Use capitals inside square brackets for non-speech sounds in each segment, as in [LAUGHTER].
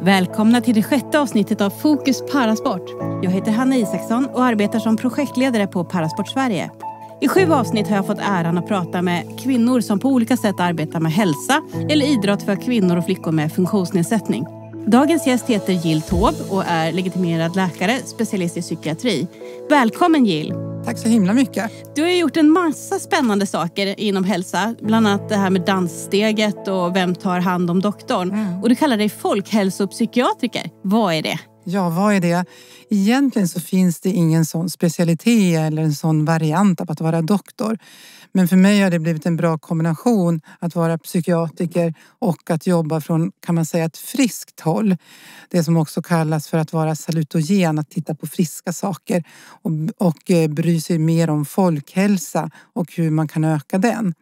Välkomna till det sjätte avsnittet av Fokus Parasport. Jag heter Hanna Isaksson och arbetar som projektledare på Parasport Sverige. I sju avsnitt har jag fått äran att prata med kvinnor som på olika sätt arbetar med hälsa eller idrott för kvinnor och flickor med funktionsnedsättning. Dagens gäst heter Jill Tåb och är legitimerad läkare, specialist i psykiatri. Välkommen Jill! Tack så himla mycket! Du har ju gjort en massa spännande saker inom hälsa, bland annat det här med danssteget och vem tar hand om doktorn. Mm. Och du kallar dig folkhälsopsykiatriker. Vad är det? Ja, vad är det? Egentligen så finns det ingen sån specialitet eller en sån variant av att vara doktor. Men för mig har det blivit en bra kombination att vara psykiatriker och att jobba från, kan man säga, ett friskt håll. Det som också kallas för att vara salutogen, att titta på friska saker och, och eh, bry sig mer om folkhälsa och hur man kan öka den.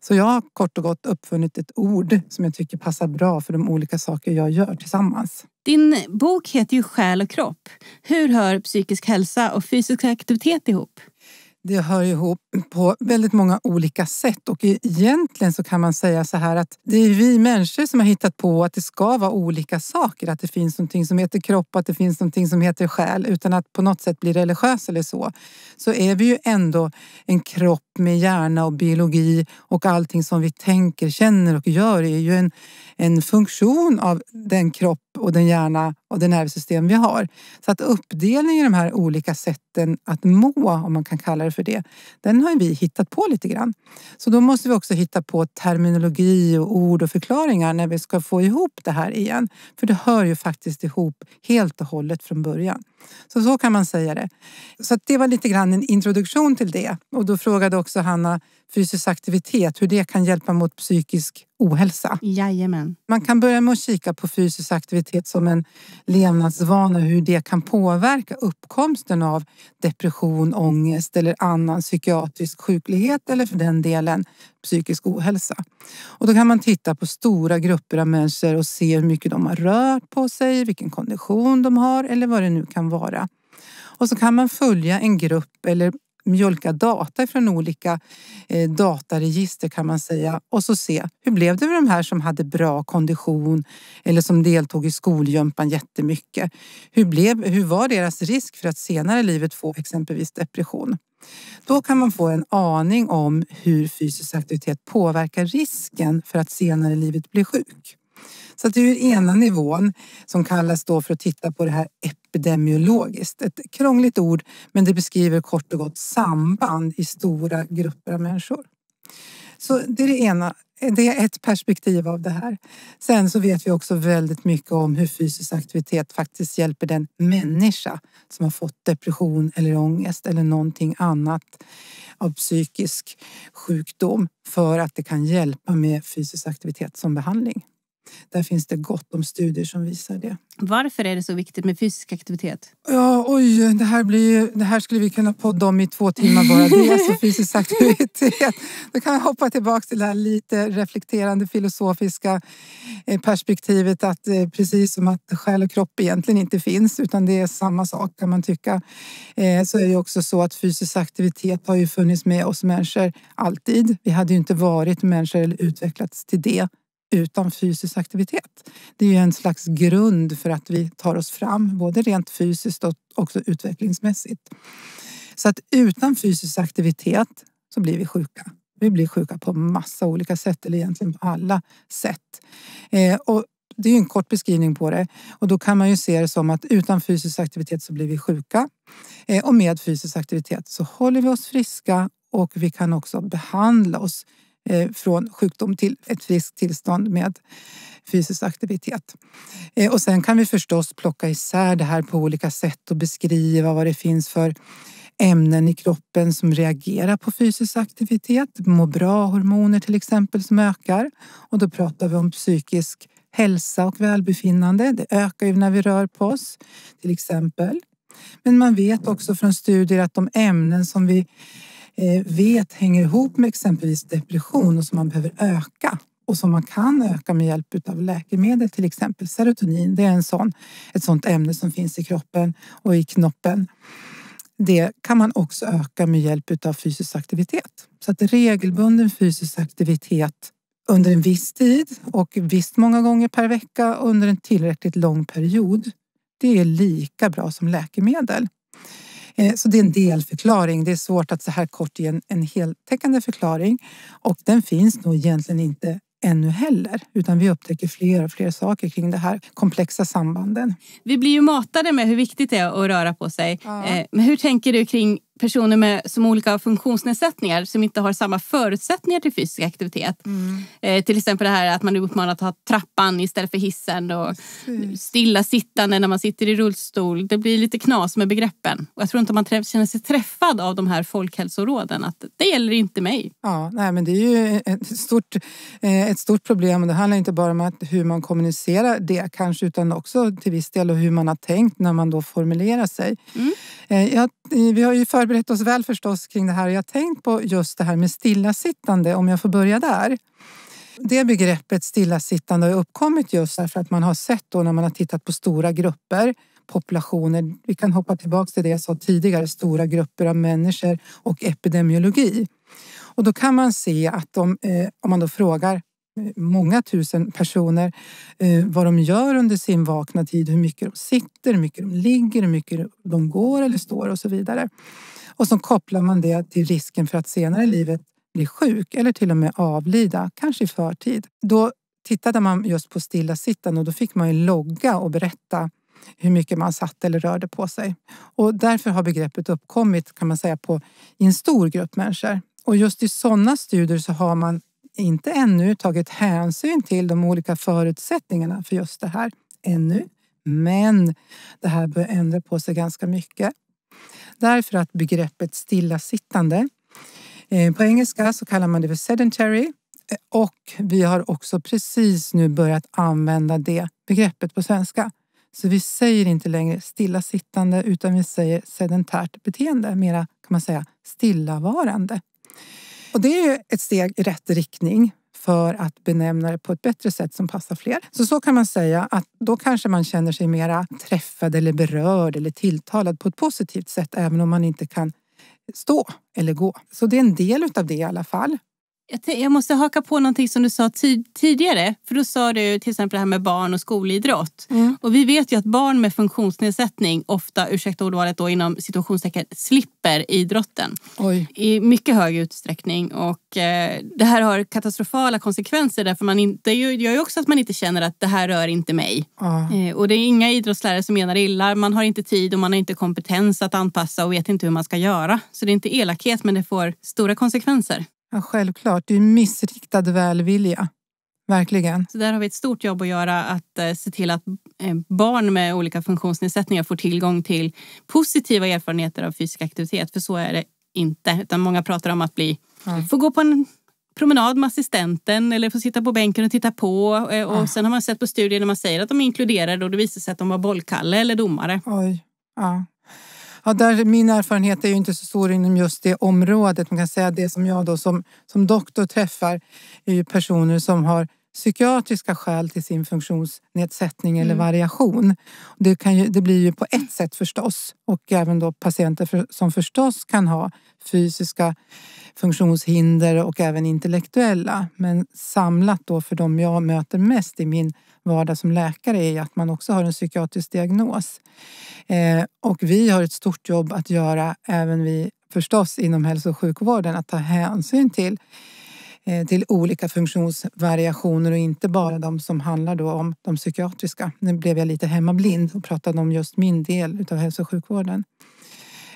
Så jag har kort och gott uppfunnit ett ord som jag tycker passar bra för de olika saker jag gör tillsammans. Din bok heter ju Själ och kropp. Hur hör psykisk hälsa och fysisk aktivitet ihop? det hör ihop på väldigt många olika sätt och e-, egentligen så kan man säga så här att det är vi människor som har hittat på att det ska vara olika saker, att det finns någonting som heter kropp, att det finns någonting som heter själ utan att på något sätt bli religiös eller så. Så är vi ju ändå en kropp med hjärna och biologi och allting som vi tänker, känner och gör är ju en, en funktion av den kropp och den hjärna och det nervsystem vi har. Så att uppdelningen i de här olika sätten att må, om man kan kalla det för det, den har vi hittat på lite grann. Så då måste vi också hitta på terminologi och ord och förklaringar när vi ska få ihop det här igen. För det hör ju faktiskt ihop helt och hållet från början. Så så kan man säga det. Så det var lite grann en introduktion till det. Och då frågade också Hanna fysisk aktivitet, hur det kan hjälpa mot psykisk ohälsa. Jajamän. Man kan börja med att kika på fysisk aktivitet som en levnadsvana, hur det kan påverka uppkomsten av depression, ångest eller annan psykiatrisk sjuklighet eller för den delen psykisk ohälsa. Och då kan man titta på stora grupper av människor och se hur mycket de har rört på sig, vilken kondition de har eller vad det nu kan vara. Och så kan man följa en grupp eller mjölka data från olika eh, dataregister kan man säga och så se hur blev det med de här som hade bra kondition eller som deltog i skolgympan jättemycket. Hur, blev, hur var deras risk för att senare i livet få exempelvis depression? Då kan man få en aning om hur fysisk aktivitet påverkar risken för att senare i livet bli sjuk. Så det är ena nivån som kallas då för att titta på det här epidemiologiskt. Ett krångligt ord, men det beskriver kort och gott samband i stora grupper av människor. Så det är det ena. Det är ett perspektiv av det här. Sen så vet vi också väldigt mycket om hur fysisk aktivitet faktiskt hjälper den människa som har fått depression eller ångest eller någonting annat av psykisk sjukdom för att det kan hjälpa med fysisk aktivitet som behandling. Där finns det gott om studier som visar det. Varför är det så viktigt med fysisk aktivitet? Ja, oj, det här, blir, det här skulle vi kunna podda om i två timmar bara det, alltså fysisk aktivitet. Då kan jag hoppa tillbaka till det här lite reflekterande filosofiska eh, perspektivet att eh, precis som att själ och kropp egentligen inte finns utan det är samma sak kan man tycka, eh, så är det också så att fysisk aktivitet har ju funnits med oss människor alltid. Vi hade ju inte varit människor eller utvecklats till det utan fysisk aktivitet. Det är en slags grund för att vi tar oss fram, både rent fysiskt och också utvecklingsmässigt. Så att utan fysisk aktivitet så blir vi sjuka. Vi blir sjuka på massa olika sätt, eller egentligen på alla sätt. Eh, och det är en kort beskrivning på det och då kan man ju se det som att utan fysisk aktivitet så blir vi sjuka eh, och med fysisk aktivitet så håller vi oss friska och vi kan också behandla oss Eh, från sjukdom till ett friskt tillstånd med fysisk aktivitet. Eh, och sen kan vi förstås plocka isär det här på olika sätt och beskriva vad det finns för ämnen i kroppen som reagerar på fysisk aktivitet. Må bra-hormoner till exempel som ökar. Och då pratar vi om psykisk hälsa och välbefinnande. Det ökar ju när vi rör på oss, till exempel. Men man vet också från studier att de ämnen som vi Eh, vet hänger ihop med exempelvis depression och som man behöver öka och som man kan öka med hjälp av läkemedel, till exempel serotonin. Det är en sån, ett sånt ämne som finns i kroppen och i knoppen. Det kan man också öka med hjälp av fysisk aktivitet. Så att regelbunden fysisk aktivitet under en viss tid och visst många gånger per vecka under en tillräckligt lång period. Det är lika bra som läkemedel. Eh, så det är en delförklaring. Det är svårt att så här kort ge en, en heltäckande förklaring och den finns nog egentligen inte ännu heller, utan vi upptäcker fler och fler saker kring de här komplexa sambanden. Vi blir ju matade med hur viktigt det är att röra på sig. Ja. Eh, men hur tänker du kring personer med, som olika funktionsnedsättningar som inte har samma förutsättningar till fysisk aktivitet. Mm. Eh, till exempel det här att man är uppmanad att ha trappan istället för hissen och stillasittande när man sitter i rullstol. Det blir lite knas med begreppen. Och jag tror inte man träff, känner sig träffad av de här folkhälsoråden. Att det gäller inte mig. Ja, nej, men det är ju ett stort, eh, ett stort problem. Det handlar inte bara om att hur man kommunicerar det kanske utan också till viss del hur man har tänkt när man då formulerar sig. Mm. Eh, jag, eh, vi har ju för förberett oss väl förstås kring det här. och Jag har tänkt på just det här med stillasittande, om jag får börja där. Det begreppet stillasittande har uppkommit just därför att man har sett då när man har tittat på stora grupper, populationer. Vi kan hoppa tillbaka till det jag sa tidigare, stora grupper av människor och epidemiologi. Och då kan man se att de, eh, om man då frågar eh, många tusen personer eh, vad de gör under sin vakna tid, hur mycket de sitter, hur mycket de ligger, hur mycket de går eller står och så vidare. Och så kopplar man det till risken för att senare i livet bli sjuk eller till och med avlida, kanske i förtid. Då tittade man just på stillasittande och då fick man ju logga och berätta hur mycket man satt eller rörde på sig. Och därför har begreppet uppkommit kan man säga på, i en stor grupp människor. Och just i sådana studier så har man inte ännu tagit hänsyn till de olika förutsättningarna för just det här ännu. Men det här börjar ändra på sig ganska mycket därför att begreppet stillasittande, eh, på engelska så kallar man det för sedentary eh, och vi har också precis nu börjat använda det begreppet på svenska. Så vi säger inte längre stillasittande utan vi säger sedentärt beteende, mera kan man säga stillavarande. Och det är ju ett steg i rätt riktning för att benämna det på ett bättre sätt som passar fler. Så så kan man säga att då kanske man känner sig mera träffad eller berörd eller tilltalad på ett positivt sätt även om man inte kan stå eller gå. Så det är en del utav det i alla fall jag, jag måste haka på någonting som du sa tidigare. För Då sa du till exempel det här med barn och skolidrott. Mm. Och vi vet ju att barn med funktionsnedsättning ofta, ursäkta ordvalet då, inom situationstecken, slipper idrotten. Oj. I mycket hög utsträckning. Och eh, Det här har katastrofala konsekvenser därför man in, det gör ju också att man inte känner att det här rör inte mig. Mm. Eh, och Det är inga idrottslärare som menar illa. Man har inte tid och man har inte kompetens att anpassa och vet inte hur man ska göra. Så det är inte elakhet men det får stora konsekvenser. Ja, självklart. Det är missriktad välvilja. Verkligen. Så där har vi ett stort jobb att göra att eh, se till att eh, barn med olika funktionsnedsättningar får tillgång till positiva erfarenheter av fysisk aktivitet. För så är det inte. Utan många pratar om att bli, ja. få gå på en promenad med assistenten eller få sitta på bänken och titta på. Eh, och ja. sen har man sett på studier när man säger att de är inkluderade och det visar sig att de var bollkalle eller domare. Oj. Ja. Ja, där, min erfarenhet är ju inte så stor inom just det området. Man kan säga att det som jag då som, som doktor träffar är ju personer som har psykiatriska skäl till sin funktionsnedsättning eller mm. variation. Det, kan ju, det blir ju på ett sätt förstås och även då patienter för, som förstås kan ha fysiska funktionshinder och även intellektuella. Men samlat då för de jag möter mest i min vardag som läkare är att man också har en psykiatrisk diagnos. Eh, och vi har ett stort jobb att göra, även vi förstås inom hälso och sjukvården, att ta hänsyn till Eh, till olika funktionsvariationer och inte bara de som handlar då om de psykiatriska. Nu blev jag lite hemmablind och pratade om just min del av hälso och sjukvården.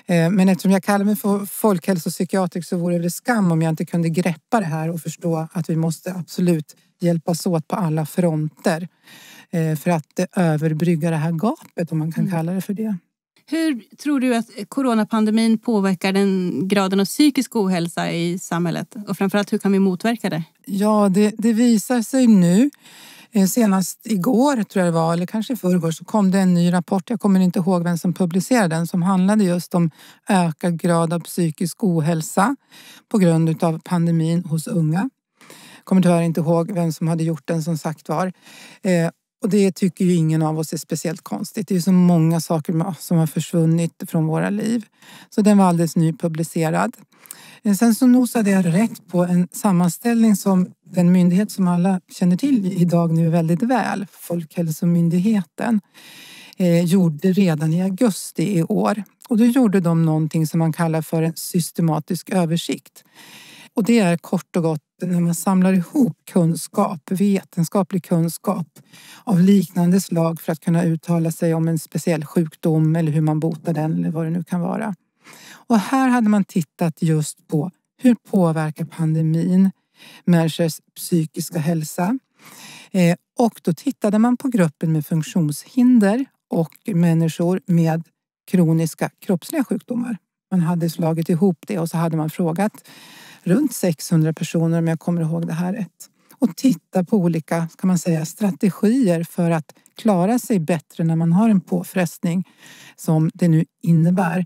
Eh, men eftersom jag kallar mig för folkhälsopsykiatriker så vore det skam om jag inte kunde greppa det här och förstå att vi måste absolut hjälpas åt på alla fronter eh, för att överbrygga det här gapet, om man kan mm. kalla det för det. Hur tror du att coronapandemin påverkar den graden av psykisk ohälsa i samhället? Och framförallt, hur kan vi motverka det? Ja, det, det visar sig nu eh, Senast igår, tror jag det var, eller kanske i förrgår, så kom det en ny rapport. Jag kommer inte ihåg vem som publicerade den, som handlade just om ökad grad av psykisk ohälsa på grund av pandemin hos unga. Jag kommer tyvärr inte ihåg vem som hade gjort den som sagt var. Eh, och det tycker ju ingen av oss är speciellt konstigt. Det är ju så många saker som har försvunnit från våra liv. Så den var alldeles nypublicerad. Eh, sen så nosade jag rätt på en sammanställning som den myndighet som alla känner till idag nu väldigt väl, Folkhälsomyndigheten, eh, gjorde redan i augusti i år. Och då gjorde de någonting som man kallar för en systematisk översikt. Och det är kort och gott när man samlar ihop kunskap, vetenskaplig kunskap av liknande slag för att kunna uttala sig om en speciell sjukdom eller hur man botar den eller vad det nu kan vara. Och här hade man tittat just på hur påverkar pandemin människors psykiska hälsa? Eh, och då tittade man på gruppen med funktionshinder och människor med kroniska kroppsliga sjukdomar. Man hade slagit ihop det och så hade man frågat runt 600 personer om jag kommer ihåg det här rätt och titta på olika kan man säga, strategier för att klara sig bättre när man har en påfrestning som det nu innebär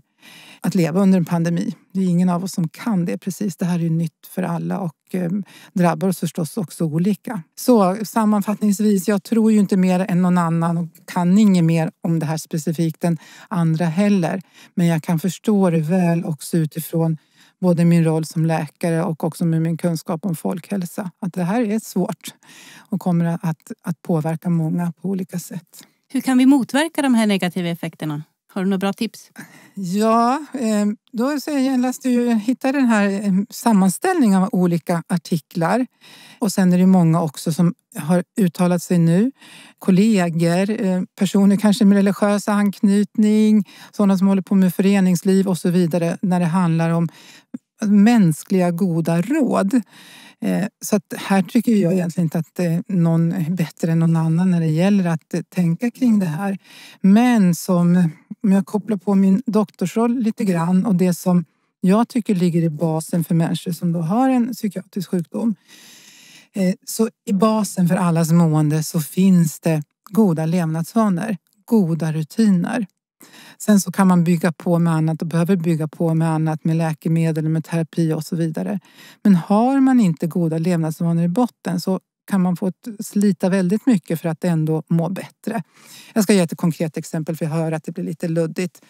att leva under en pandemi. Det är ingen av oss som kan det precis. Det här är ju nytt för alla och eh, drabbar oss förstås också olika. Så sammanfattningsvis, jag tror ju inte mer än någon annan och kan inget mer om det här specifikt än andra heller. Men jag kan förstå det väl också utifrån både min roll som läkare och också med min kunskap om folkhälsa. Att det här är svårt och kommer att, att påverka många på olika sätt. Hur kan vi motverka de här negativa effekterna? Har du några bra tips? Ja, eh, då så jag läste ju, hittade den här eh, sammanställningen av olika artiklar. Och sen är det många också som har uttalat sig nu. Kollegor, eh, personer kanske med religiös anknytning, sådana som håller på med föreningsliv och så vidare när det handlar om mänskliga goda råd. Eh, så här tycker jag egentligen inte att eh, någon är bättre än någon annan när det gäller att eh, tänka kring det här. Men som, om jag kopplar på min doktorsroll lite grann och det som jag tycker ligger i basen för människor som då har en psykiatrisk sjukdom. Så i basen för allas mående så finns det goda levnadsvanor, goda rutiner. Sen så kan man bygga på med annat och behöver bygga på med annat, med läkemedel, med terapi och så vidare. Men har man inte goda levnadsvanor i botten så kan man få slita väldigt mycket för att ändå må bättre. Jag ska ge ett konkret exempel för jag hör att det blir lite luddigt.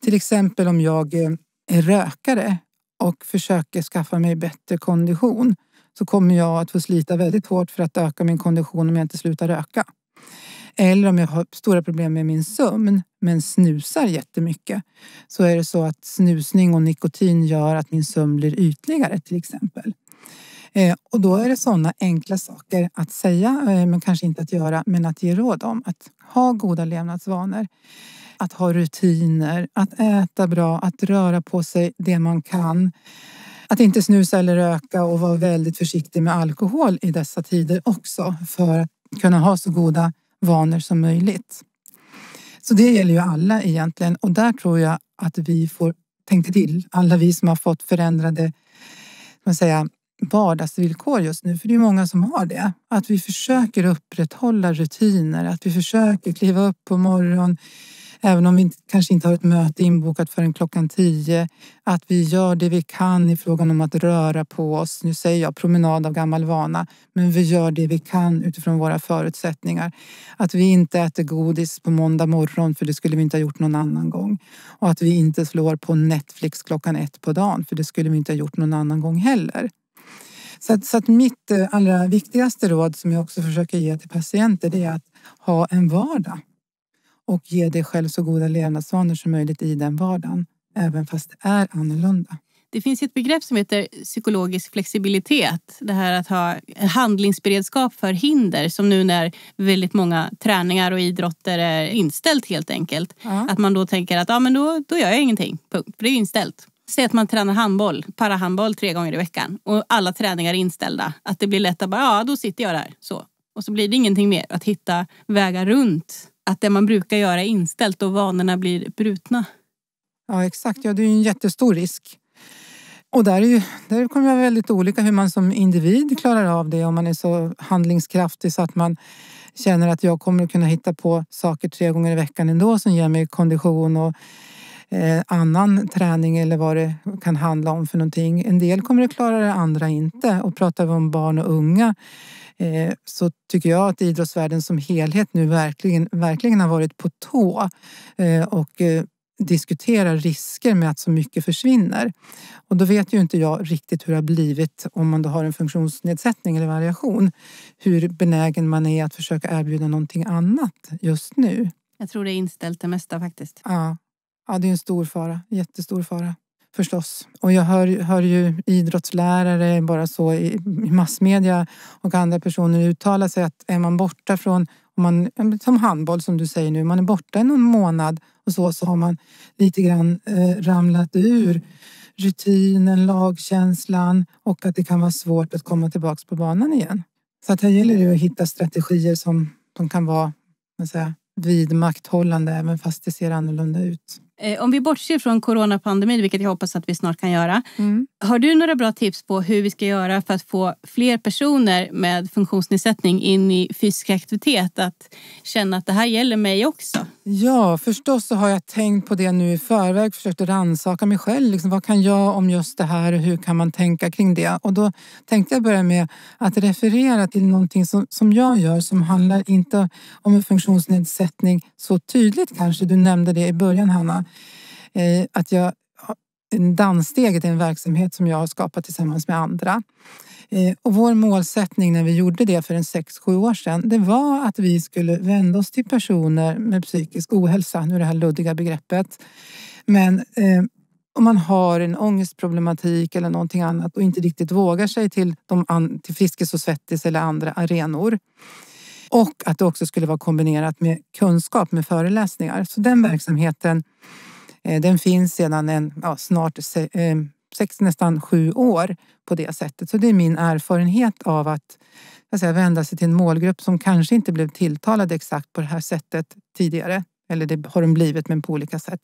Till exempel om jag eh, är rökare och försöker skaffa mig bättre kondition så kommer jag att få slita väldigt hårt för att öka min kondition om jag inte slutar röka eller om jag har stora problem med min sömn men snusar jättemycket så är det så att snusning och nikotin gör att min sömn blir ytligare till exempel. Eh, och då är det sådana enkla saker att säga, eh, men kanske inte att göra, men att ge råd om. Att ha goda levnadsvanor, att ha rutiner, att äta bra, att röra på sig det man kan. Att inte snusa eller röka och vara väldigt försiktig med alkohol i dessa tider också för att kunna ha så goda vanor som möjligt. Så det gäller ju alla egentligen och där tror jag att vi får tänka till. Alla vi som har fått förändrade man säga, vardagsvillkor just nu, för det är många som har det. Att vi försöker upprätthålla rutiner, att vi försöker kliva upp på morgonen även om vi kanske inte har ett möte inbokat förrän klockan tio, att vi gör det vi kan i frågan om att röra på oss. Nu säger jag promenad av gammal vana, men vi gör det vi kan utifrån våra förutsättningar. Att vi inte äter godis på måndag morgon, för det skulle vi inte ha gjort någon annan gång. Och att vi inte slår på Netflix klockan ett på dagen, för det skulle vi inte ha gjort någon annan gång heller. Så att, så att, mitt eh, allra viktigaste råd som jag också försöker ge till patienter det är att ha en vardag och ge dig själv så goda levnadsvanor som möjligt i den vardagen, även fast det är annorlunda. Det finns ett begrepp som heter psykologisk flexibilitet. Det här att ha handlingsberedskap för hinder som nu när väldigt många träningar och idrotter är inställt helt enkelt. Ja. Att man då tänker att ja, men då, då gör jag ingenting, punkt. För det är inställt. Säg att man tränar handboll, parahandboll tre gånger i veckan och alla träningar är inställda. Att det blir lätt att bara, ja då sitter jag där. Så. Och så blir det ingenting mer. Att hitta vägar runt att det man brukar göra är inställt och vanorna blir brutna. Ja exakt, ja, det är ju en jättestor risk. Och där, är ju, där kommer det vara väldigt olika hur man som individ klarar av det. Om man är så handlingskraftig så att man känner att jag kommer att kunna hitta på saker tre gånger i veckan ändå som ger mig kondition och eh, annan träning eller vad det kan handla om för någonting. En del kommer att klara det, andra inte. Och pratar vi om barn och unga Eh, så tycker jag att idrottsvärlden som helhet nu verkligen, verkligen har varit på tå eh, och eh, diskuterar risker med att så mycket försvinner. Och då vet ju inte jag riktigt hur det har blivit om man då har en funktionsnedsättning eller variation, hur benägen man är att försöka erbjuda någonting annat just nu. Jag tror det är inställt det mesta faktiskt. Ja, ja det är en stor fara, jättestor fara förstås. Och jag hör, hör ju idrottslärare bara så i, i massmedia och andra personer uttala sig att är man borta från, om man, som handboll som du säger nu, man är borta någon månad och så, så har man lite grann eh, ramlat ur rutinen, lagkänslan och att det kan vara svårt att komma tillbaks på banan igen. Så att här gäller det att hitta strategier som, som kan vara vidmakthållande även fast det ser annorlunda ut. Eh, om vi bortser från coronapandemin, vilket jag hoppas att vi snart kan göra. Mm. Har du några bra tips på hur vi ska göra för att få fler personer med funktionsnedsättning in i fysisk aktivitet? Att känna att det här gäller mig också? Ja, förstås så har jag tänkt på det nu i förväg. Försökt rannsaka mig själv. Liksom, vad kan jag om just det här och hur kan man tänka kring det? Och då tänkte jag börja med att referera till någonting som, som jag gör som handlar inte om en funktionsnedsättning så tydligt kanske. Du nämnde det i början, Hanna. Eh, att jag Danssteget är en verksamhet som jag har skapat tillsammans med andra. Eh, och vår målsättning när vi gjorde det för en 6-7 år sedan, det var att vi skulle vända oss till personer med psykisk ohälsa, nu det här luddiga begreppet. Men eh, om man har en ångestproblematik eller någonting annat och inte riktigt vågar sig till, de, till Friskis och Svettis eller andra arenor. Och att det också skulle vara kombinerat med kunskap med föreläsningar. Så den verksamheten eh, den finns sedan en, ja, snart eh, sex, nästan sju år på det sättet. Så det är min erfarenhet av att jag säger, vända sig till en målgrupp som kanske inte blev tilltalad exakt på det här sättet tidigare. Eller det har de blivit, men på olika sätt.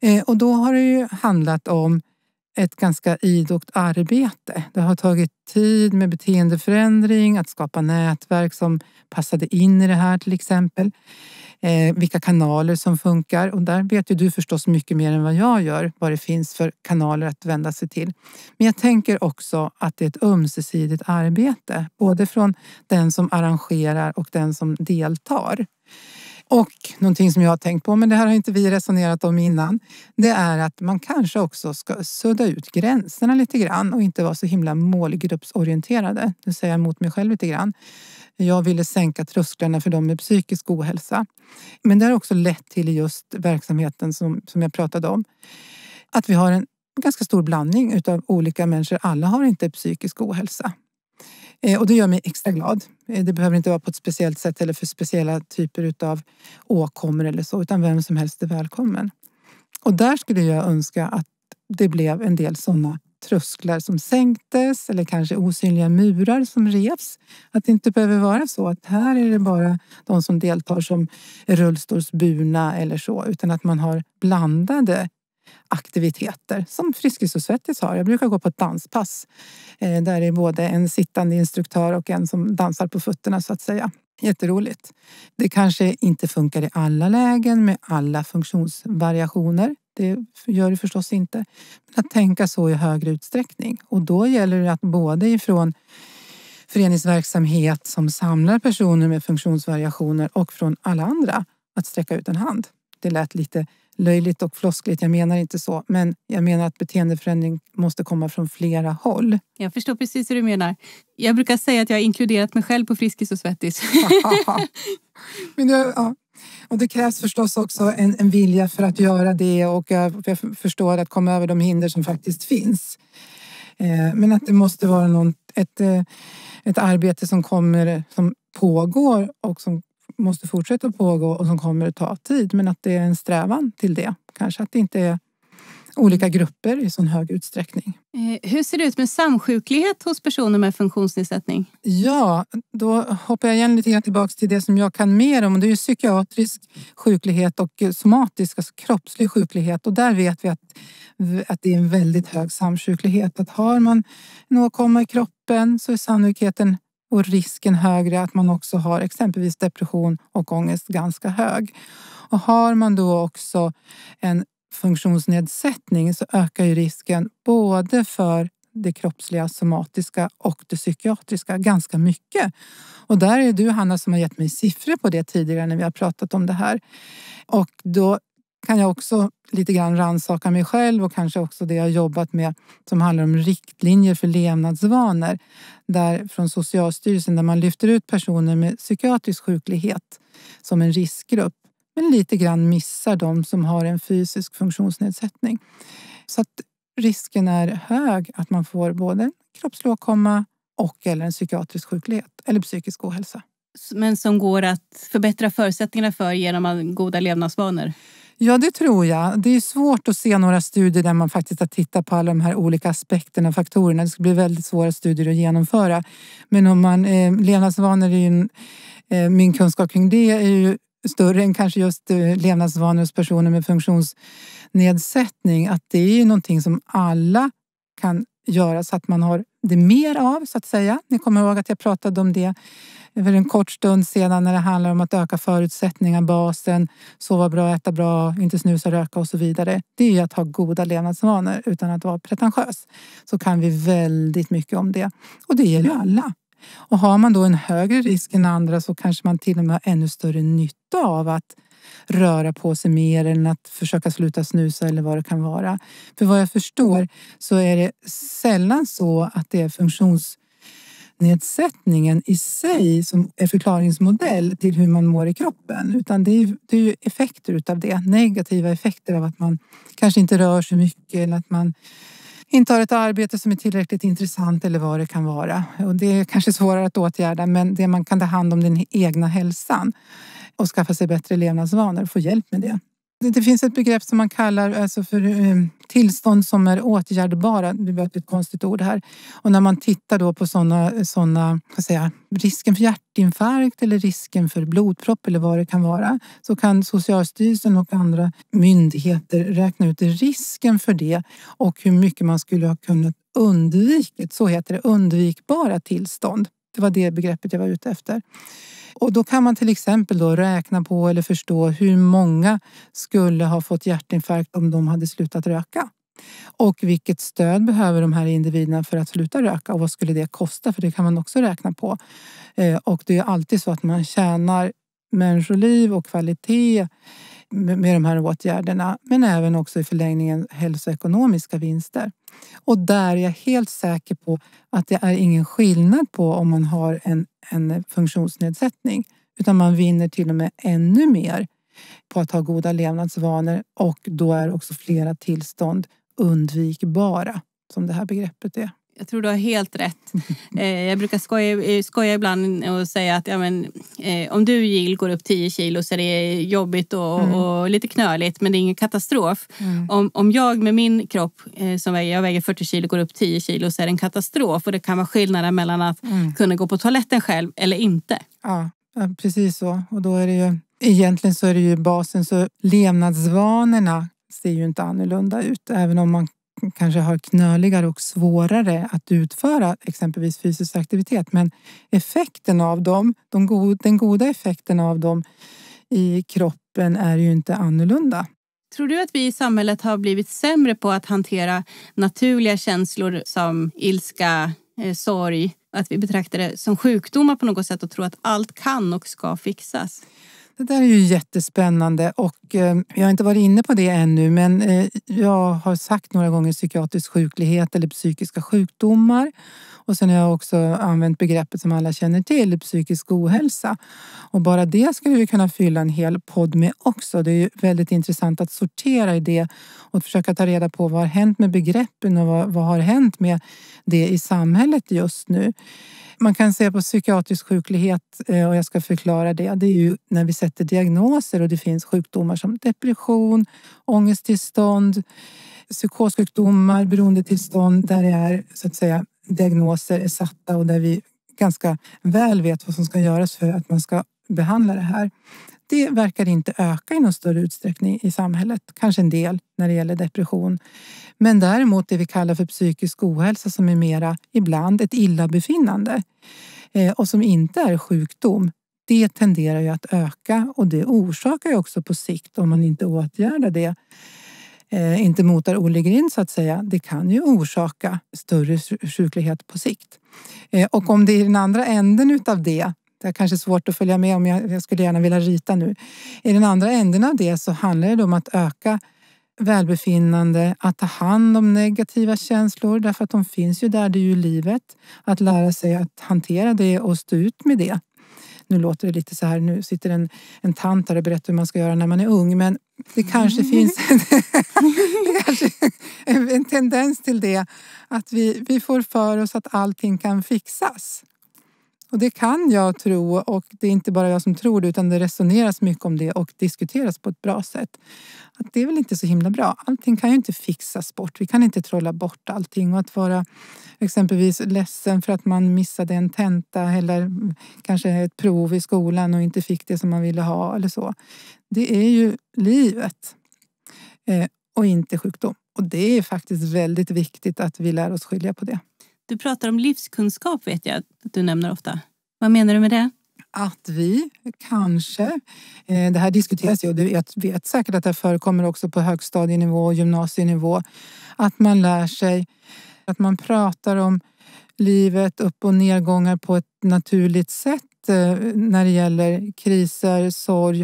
Eh, och då har det ju handlat om ett ganska idogt arbete. Det har tagit tid med beteendeförändring, att skapa nätverk som passade in i det här till exempel. Eh, vilka kanaler som funkar och där vet ju du förstås mycket mer än vad jag gör vad det finns för kanaler att vända sig till. Men jag tänker också att det är ett ömsesidigt arbete, både från den som arrangerar och den som deltar. Och någonting som jag har tänkt på, men det här har inte vi resonerat om innan, det är att man kanske också ska sudda ut gränserna lite grann och inte vara så himla målgruppsorienterade. Nu säger jag emot mig själv lite grann. Jag ville sänka trösklarna för dem med psykisk ohälsa. Men det har också lett till just verksamheten som, som jag pratade om. Att vi har en ganska stor blandning utav olika människor. Alla har inte psykisk ohälsa. Eh, och det gör mig extra glad. Eh, det behöver inte vara på ett speciellt sätt eller för speciella typer utav åkommor eller så, utan vem som helst är välkommen. Och där skulle jag önska att det blev en del sådana trösklar som sänktes eller kanske osynliga murar som revs. Att det inte behöver vara så att här är det bara de som deltar som rullstolsburna eller så, utan att man har blandade aktiviteter som Friskis och Svettis har. Jag brukar gå på ett danspass eh, där det är både en sittande instruktör och en som dansar på fötterna så att säga. Jätteroligt. Det kanske inte funkar i alla lägen med alla funktionsvariationer. Det gör det förstås inte. Men att tänka så i högre utsträckning och då gäller det att både ifrån föreningsverksamhet som samlar personer med funktionsvariationer och från alla andra att sträcka ut en hand. Det lät lite löjligt och floskligt, jag menar inte så. Men jag menar att beteendeförändring måste komma från flera håll. Jag förstår precis hur du menar. Jag brukar säga att jag har inkluderat mig själv på Friskis och Svettis. [LAUGHS] men jag, ja. Och det krävs förstås också en, en vilja för att göra det och jag, jag förstår att komma över de hinder som faktiskt finns. Eh, men att det måste vara någon, ett, eh, ett arbete som, kommer, som pågår och som måste fortsätta pågå och som kommer att ta tid. Men att det är en strävan till det. Kanske att det inte är olika grupper i så hög utsträckning. Eh, hur ser det ut med samsjuklighet hos personer med funktionsnedsättning? Ja, då hoppar jag igen lite grann tillbaks till det som jag kan mer om. Det är ju psykiatrisk sjuklighet och somatisk, alltså kroppslig sjuklighet. Och där vet vi att, att det är en väldigt hög samsjuklighet. Att har man en åkomma i kroppen så är sannolikheten och risken högre att man också har exempelvis depression och ångest ganska hög. Och har man då också en funktionsnedsättning så ökar ju risken både för det kroppsliga, somatiska och det psykiatriska ganska mycket. Och där är du Hanna som har gett mig siffror på det tidigare när vi har pratat om det här. Och då kan jag också lite grann rannsaka mig själv och kanske också det jag jobbat med som handlar om riktlinjer för levnadsvanor. Där från Socialstyrelsen där man lyfter ut personer med psykiatrisk sjuklighet som en riskgrupp men lite grann missar de som har en fysisk funktionsnedsättning. Så att risken är hög att man får både kroppslig och eller en psykiatrisk sjuklighet eller psykisk ohälsa. Men som går att förbättra förutsättningarna för genom goda levnadsvanor? Ja, det tror jag. Det är svårt att se några studier där man faktiskt har tittat på alla de här olika aspekterna och faktorerna. Det ska bli väldigt svåra studier att genomföra. Men om man, eh, levnadsvanor är ju, eh, min kunskap kring det är ju större än kanske just eh, levnadsvanor hos personer med funktionsnedsättning. Att det är ju någonting som alla kan göra så att man har det mer av så att säga. Ni kommer ihåg att jag pratade om det för en kort stund sedan när det handlar om att öka förutsättningar, basen, sova bra, äta bra, inte snusa, röka och så vidare. Det är att ha goda levnadsvanor utan att vara pretentiös. Så kan vi väldigt mycket om det och det gäller alla. Och har man då en högre risk än andra så kanske man till och med har ännu större nytta av att röra på sig mer än att försöka sluta snusa eller vad det kan vara. För vad jag förstår så är det sällan så att det är funktionsnedsättningen i sig som är förklaringsmodell till hur man mår i kroppen, utan det är, det är effekter utav det. Negativa effekter av att man kanske inte rör sig mycket eller att man inte har ett arbete som är tillräckligt intressant eller vad det kan vara. Och det är kanske svårare att åtgärda men det man kan ta hand om den egna hälsan och skaffa sig bättre levnadsvanor och få hjälp med det. Det finns ett begrepp som man kallar alltså för eh, tillstånd som är åtgärdbara. Det var ett konstigt ord här. Och när man tittar då på sådana, såna, vad säga, risken för hjärtinfarkt eller risken för blodpropp eller vad det kan vara så kan Socialstyrelsen och andra myndigheter räkna ut risken för det och hur mycket man skulle ha kunnat undvika. Så heter det, undvikbara tillstånd. Det var det begreppet jag var ute efter. Och då kan man till exempel då räkna på eller förstå hur många skulle ha fått hjärtinfarkt om de hade slutat röka. Och vilket stöd behöver de här individerna för att sluta röka och vad skulle det kosta? För det kan man också räkna på. Eh, och det är alltid så att man tjänar människoliv och kvalitet med de här åtgärderna men även också i förlängningen hälsoekonomiska vinster. Och där är jag helt säker på att det är ingen skillnad på om man har en, en funktionsnedsättning utan man vinner till och med ännu mer på att ha goda levnadsvanor och då är också flera tillstånd undvikbara som det här begreppet är. Jag tror du har helt rätt. [LAUGHS] Eh, jag brukar skoja, eh, skoja ibland och säga att ja, men, eh, om du Jill går upp 10 kilo så är det jobbigt och, mm. och lite knöligt men det är ingen katastrof. Mm. Om, om jag med min kropp, som väger, jag väger 40 kilo, går upp 10 kilo så är det en katastrof och det kan vara skillnaden mellan att mm. kunna gå på toaletten själv eller inte. Ja, precis så. Och då är det ju, egentligen så är det ju basen, så levnadsvanorna ser ju inte annorlunda ut även om man kanske har knöligare och svårare att utföra exempelvis fysisk aktivitet. Men effekten av dem, de god, den goda effekten av dem i kroppen är ju inte annorlunda. Tror du att vi i samhället har blivit sämre på att hantera naturliga känslor som ilska, eh, sorg? Att vi betraktar det som sjukdomar på något sätt och tror att allt kan och ska fixas? Det där är ju jättespännande och eh, jag har inte varit inne på det ännu men eh, jag har sagt några gånger psykiatrisk sjuklighet eller psykiska sjukdomar. Och sen har jag också använt begreppet som alla känner till, psykisk ohälsa. Och bara det skulle vi kunna fylla en hel podd med också. Det är ju väldigt intressant att sortera i det och försöka ta reda på vad har hänt med begreppen och vad, vad har hänt med det i samhället just nu. Man kan se på psykiatrisk sjuklighet eh, och jag ska förklara det. Det är ju när vi sätter sätter diagnoser och det finns sjukdomar som depression, ångesttillstånd, psykossjukdomar, beroendetillstånd där det är så att säga diagnoser är satta och där vi ganska väl vet vad som ska göras för att man ska behandla det här. Det verkar inte öka i någon större utsträckning i samhället. Kanske en del när det gäller depression. Men däremot det vi kallar för psykisk ohälsa som är mera ibland ett illabefinnande eh, och som inte är sjukdom det tenderar ju att öka och det orsakar ju också på sikt om man inte åtgärdar det eh, inte motar Olle Grind så att säga, det kan ju orsaka större sjuklighet på sikt. Eh, och om det är den andra änden utav det, det är kanske svårt att följa med om jag, jag skulle gärna vilja rita nu. I den andra änden av det så handlar det om att öka välbefinnande, att ta hand om negativa känslor därför att de finns ju där, det är ju livet. Att lära sig att hantera det och stå ut med det nu låter det lite så här, nu sitter en, en tant här och berättar hur man ska göra när man är ung, men det kanske mm. [LAUGHS] finns en, det en, tendens till det, att vi, vi får för oss att allting kan fixas. Och det kan jag tro och det är inte bara jag som tror det utan det resoneras mycket om det och diskuteras på ett bra sätt. Att det är väl inte så himla bra. Allting kan ju inte fixas bort. Vi kan inte trolla bort allting och att vara exempelvis ledsen för att man missade en tenta eller kanske ett prov i skolan och inte fick det som man ville ha eller så. Det är ju livet eh, och inte sjukdom. Och det är faktiskt väldigt viktigt att vi lär oss skilja på det. Du pratar om livskunskap vet jag att du nämner ofta. Vad menar du med det? Att vi kanske, eh, det här diskuteras ju och jag vet säkert att det förekommer också på högstadienivå och gymnasienivå, att man lär sig att man pratar om livet, upp och nedgångar på ett naturligt sätt eh, när det gäller kriser, sorg,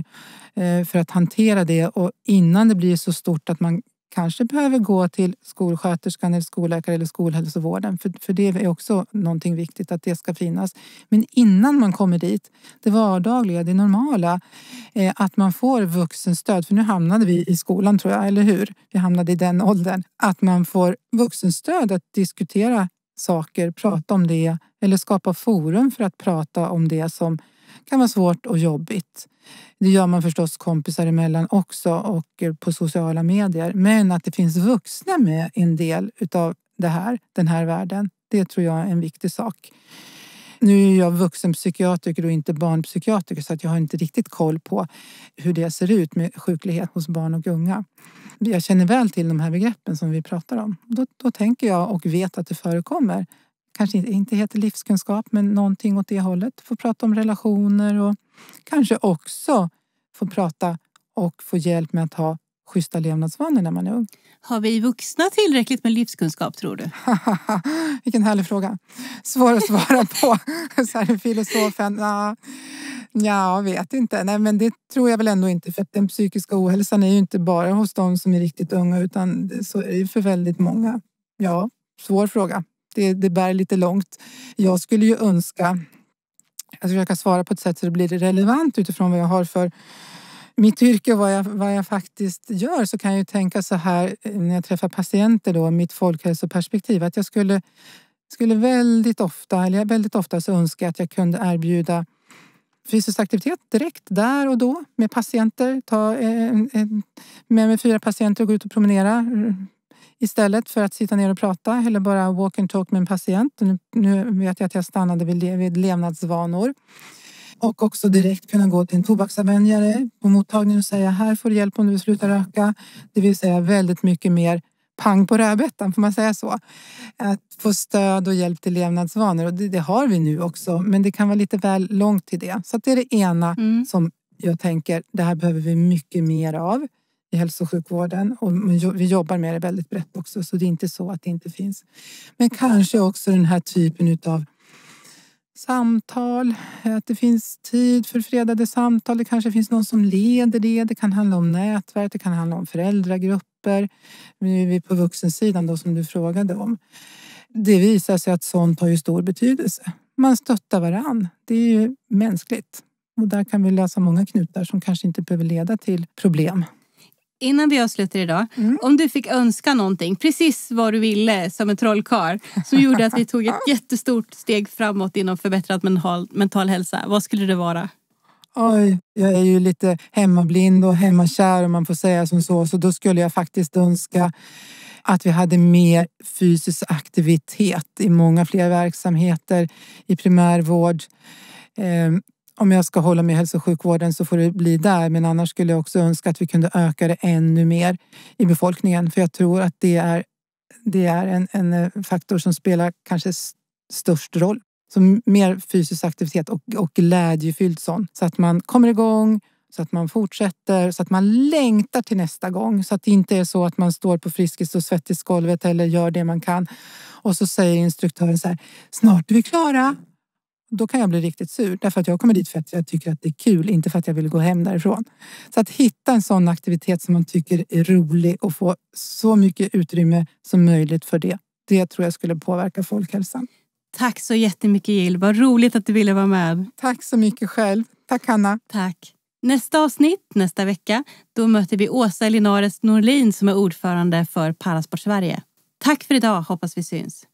eh, för att hantera det och innan det blir så stort att man kanske behöver gå till skolsköterskan, eller skolläkare eller skolhälsovården. För, för det är också någonting viktigt att det ska finnas. Men innan man kommer dit, det vardagliga, det normala, eh, att man får vuxenstöd. För nu hamnade vi i skolan tror jag, eller hur? Vi hamnade i den åldern. Att man får vuxenstöd att diskutera saker, prata om det eller skapa forum för att prata om det som kan vara svårt och jobbigt. Det gör man förstås kompisar emellan också och eh, på sociala medier. Men att det finns vuxna med en del utav det här, den här världen, det tror jag är en viktig sak. Nu är jag vuxenpsykiatriker och inte barnpsykiatriker så att jag har inte riktigt koll på hur det ser ut med sjuklighet hos barn och unga. Jag känner väl till de här begreppen som vi pratar om. Då, då tänker jag och vet att det förekommer kanske inte heter livskunskap, men någonting åt det hållet. Få prata om relationer och kanske också få prata och få hjälp med att ha schyssta levnadsvanor när man är ung. Har vi vuxna tillräckligt med livskunskap tror du? [LAUGHS] Vilken härlig fråga. Svår att svara på. [LAUGHS] Så här filosofen. Ja, jag vet inte. Nej, men det tror jag väl ändå inte. För den psykiska ohälsan är ju inte bara hos de som är riktigt unga utan så är det för väldigt många. Ja, svår fråga det, det bär lite långt. Jag skulle ju önska att försöka svara på ett sätt så det blir relevant utifrån vad jag har för mitt yrke och vad jag, vad jag faktiskt gör så kan jag ju tänka så här eh, när jag träffar patienter då, mitt folkhälsoperspektiv, att jag skulle, skulle väldigt ofta, eller väldigt ofta så önskar att jag kunde erbjuda fysisk aktivitet direkt där och då med patienter. Ta eh, med mig fyra patienter och gå ut och promenera istället för att sitta ner och prata eller bara walk and talk med en patient. Nu, nu vet jag att jag stannade vid, vid levnadsvanor och också direkt kunna gå till en tobaksavvänjare på mottagningen och säga här får du hjälp om du vill sluta röka. Det vill säga väldigt mycket mer pang på rödbetan, får man säga så? Att få stöd och hjälp till levnadsvanor och det, det har vi nu också, men det kan vara lite väl långt till det. Så det är det ena mm. som jag tänker, det här behöver vi mycket mer av i hälso och sjukvården och vi jobbar med det väldigt brett också så det är inte så att det inte finns. Men kanske också den här typen av samtal, att det finns tid för fredade samtal. Det kanske finns någon som leder det. Det kan handla om nätverk, det kan handla om föräldragrupper. Nu är vi på vuxensidan då som du frågade om. Det visar sig att sånt har ju stor betydelse. Man stöttar varann. Det är ju mänskligt och där kan vi lösa många knutar som kanske inte behöver leda till problem innan vi avslutar idag, mm. om du fick önska någonting, precis vad du ville som en trollkarl som gjorde att vi [LAUGHS] tog ett jättestort steg framåt inom förbättrad mental, mental hälsa, vad skulle det vara? Oj, jag är ju lite hemmablind och hemmakär om man får säga som så, så då skulle jag faktiskt önska att vi hade mer fysisk aktivitet i många fler verksamheter i primärvård. Eh, om jag ska hålla med hälso och sjukvården så får det bli där. Men annars skulle jag också önska att vi kunde öka det ännu mer i befolkningen. För jag tror att det är, det är en, en eh, faktor som spelar kanske störst roll. Så mer fysisk aktivitet och, och glädjefylld sån. Så att man kommer igång, så att man fortsätter, så att man längtar till nästa gång. Så att det inte är så att man står på Friskis och svettisgolvet eller gör det man kan. Och så säger instruktören så här, snart är vi klara då kan jag bli riktigt sur därför att jag kommer dit för att jag tycker att det är kul, inte för att jag vill gå hem därifrån. Så att hitta en sån aktivitet som man tycker är rolig och få så mycket utrymme som möjligt för det. Det tror jag skulle påverka folkhälsan. Tack så jättemycket Jill. Vad roligt att du ville vara med. Tack så mycket själv. Tack Hanna. Tack. Nästa avsnitt, nästa vecka, då möter vi Åsa Linares Norlin som är ordförande för Parasport Sverige. Tack för idag, hoppas vi syns.